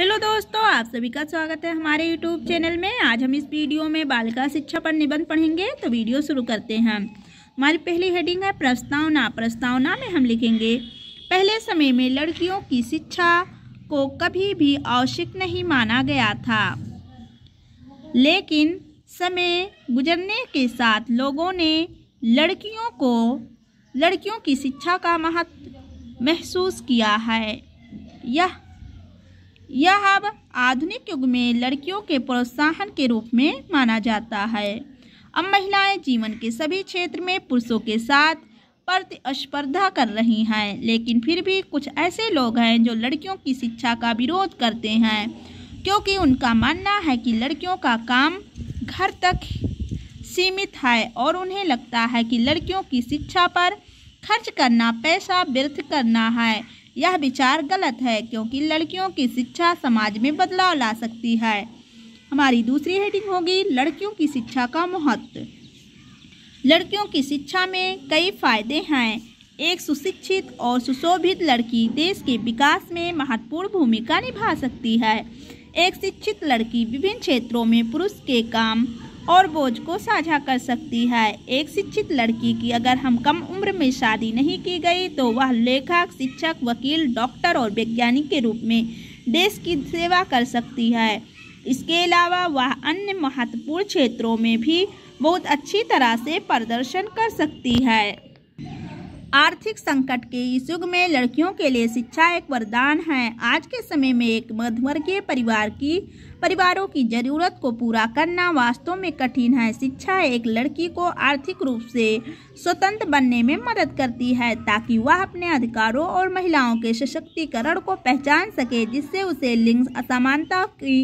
hello दोस्तों आप सभी का स्वागत है हमारे यूट्यूब चैनल में आज हम इस वीडियो में बालिका शिक्षा पर निबंध पढ़ेंगे तो वीडियो शुरू करते हैं हमारी पहली हेडिंग है प्रस्तावना प्रस्तावना में हम लिखेंगे पहले समय में लड़कियों की शिक्षा को कभी भी आवश्यक नहीं माना गया था लेकिन समय गुजरने के साथ लोगों ने लड़कियों को लड़कियों की शिक्षा का महत्व महसूस किया है यह यह अब आधुनिक युग में लड़कियों के प्रोत्साहन के रूप में माना जाता है अब महिलाएं जीवन के सभी क्षेत्र में पुरुषों के साथ प्रतिस्पर्धा कर रही हैं लेकिन फिर भी कुछ ऐसे लोग हैं जो लड़कियों की शिक्षा का विरोध करते हैं क्योंकि उनका मानना है कि लड़कियों का काम घर तक सीमित है और उन्हें लगता है कि लड़कियों की शिक्षा पर खर्च करना पैसा व्यर्थ करना है यह विचार गलत है क्योंकि लड़कियों की शिक्षा समाज में बदलाव ला सकती है हमारी दूसरी हेडिंग होगी लड़कियों की शिक्षा का महत्व लड़कियों की शिक्षा में कई फायदे हैं एक सुशिक्षित और सुशोभित लड़की देश के विकास में महत्वपूर्ण भूमिका निभा सकती है एक शिक्षित लड़की विभिन्न क्षेत्रों में पुरुष के काम और बोझ को साझा कर सकती है एक शिक्षित लड़की की अगर हम कम उम्र में शादी नहीं की गई तो वह लेखक शिक्षक वकील डॉक्टर और वैज्ञानिक के रूप में देश की सेवा कर सकती है इसके अलावा वह अन्य महत्वपूर्ण क्षेत्रों में भी बहुत अच्छी तरह से प्रदर्शन कर सकती है आर्थिक संकट के इस युग में लड़कियों के लिए शिक्षा एक वरदान है आज के समय में एक मध्यवर्गीय परिवार की परिवारों की जरूरत को पूरा करना वास्तव में कठिन है शिक्षा एक लड़की को आर्थिक रूप से स्वतंत्र बनने में मदद करती है ताकि वह अपने अधिकारों और महिलाओं के सशक्तिकरण को पहचान सके जिससे उसे लिंग असमानता की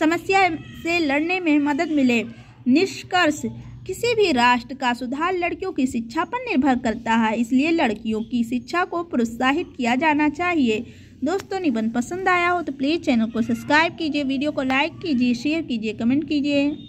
समस्या से लड़ने में मदद मिले निष्कर्ष किसी भी राष्ट्र का सुधार लड़कियों की शिक्षा पर निर्भर करता है इसलिए लड़कियों की शिक्षा को प्रोत्साहित किया जाना चाहिए दोस्तों निबंध पसंद आया हो तो प्लीज़ चैनल को सब्सक्राइब कीजिए वीडियो को लाइक कीजिए शेयर कीजिए कमेंट कीजिए